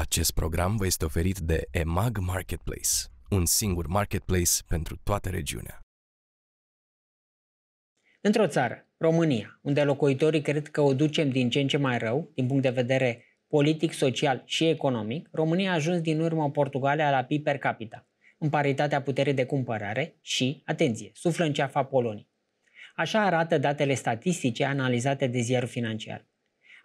Acest program vă este oferit de EMAG Marketplace, un singur marketplace pentru toată regiunea. Într-o țară, România, unde locuitorii cred că o ducem din ce în ce mai rău, din punct de vedere politic, social și economic, România a ajuns din urmă Portugalia la PIB per capita, în paritatea puterii de cumpărare și, atenție, suflă în ceafa Poloniei. Așa arată datele statistice analizate de ziarul financiar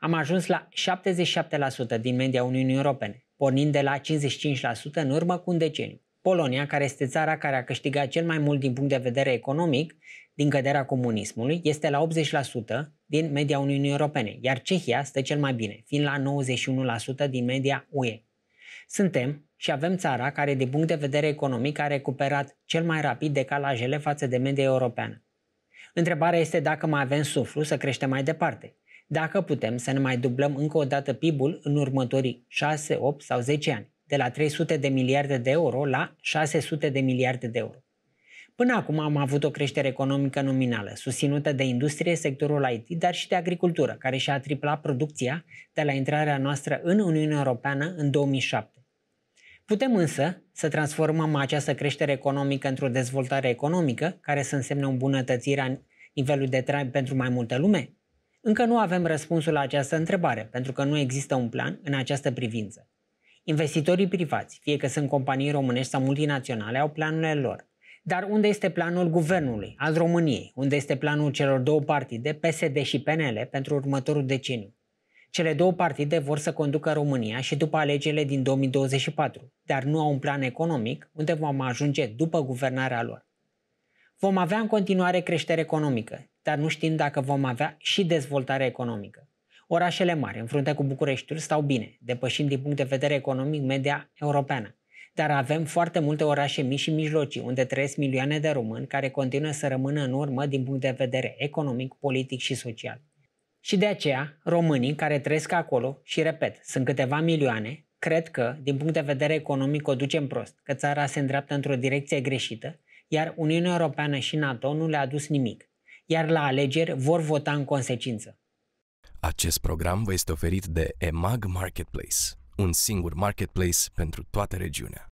am ajuns la 77% din media Uniunii Europene, pornind de la 55% în urmă cu un deceniu. Polonia, care este țara care a câștigat cel mai mult din punct de vedere economic din căderea comunismului, este la 80% din media Uniunii Europene, iar Cehia stă cel mai bine, fiind la 91% din media UE. Suntem și avem țara care, din punct de vedere economic, a recuperat cel mai rapid decalajele față de media europeană. Întrebarea este dacă mai avem suflu să creștem mai departe dacă putem să ne mai dublăm încă o dată PIB-ul în următorii 6, 8 sau 10 ani, de la 300 de miliarde de euro la 600 de miliarde de euro. Până acum am avut o creștere economică nominală, susținută de industrie, sectorul IT, dar și de agricultură, care și-a triplat producția de la intrarea noastră în Uniunea Europeană în 2007. Putem însă să transformăm această creștere economică într-o dezvoltare economică, care să însemne o îmbunătățire a nivelului de trai pentru mai multă lume, încă nu avem răspunsul la această întrebare, pentru că nu există un plan în această privință. Investitorii privați, fie că sunt companii românești sau multinaționale, au planurile lor. Dar unde este planul guvernului, al României? Unde este planul celor două partide, PSD și PNL, pentru următorul deceniu? Cele două partide vor să conducă România și după alegerile din 2024, dar nu au un plan economic unde vom ajunge după guvernarea lor. Vom avea în continuare creștere economică, dar nu știm dacă vom avea și dezvoltare economică. Orașele mari, în frunte cu Bucureștiul, stau bine, depășind din punct de vedere economic media europeană. Dar avem foarte multe orașe mici și mijlocii, unde trăiesc milioane de români care continuă să rămână în urmă din punct de vedere economic, politic și social. Și de aceea, românii care trăiesc acolo, și repet, sunt câteva milioane, cred că, din punct de vedere economic, o ducem prost, că țara se îndreaptă într-o direcție greșită, iar Uniunea Europeană și NATO nu le-a adus nimic iar la alegeri vor vota în consecință. Acest program vă este oferit de EMAG Marketplace, un singur marketplace pentru toată regiunea.